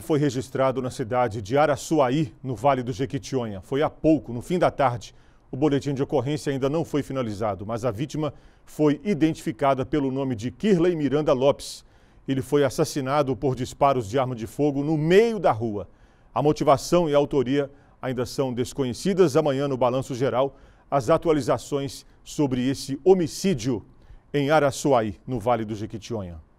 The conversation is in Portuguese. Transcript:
foi registrado na cidade de Araçuaí, no Vale do Jequitinhonha. Foi há pouco, no fim da tarde. O boletim de ocorrência ainda não foi finalizado, mas a vítima foi identificada pelo nome de Kirley Miranda Lopes. Ele foi assassinado por disparos de arma de fogo no meio da rua. A motivação e a autoria ainda são desconhecidas. Amanhã, no Balanço Geral, as atualizações sobre esse homicídio em Araçuaí, no Vale do Jequitinhonha.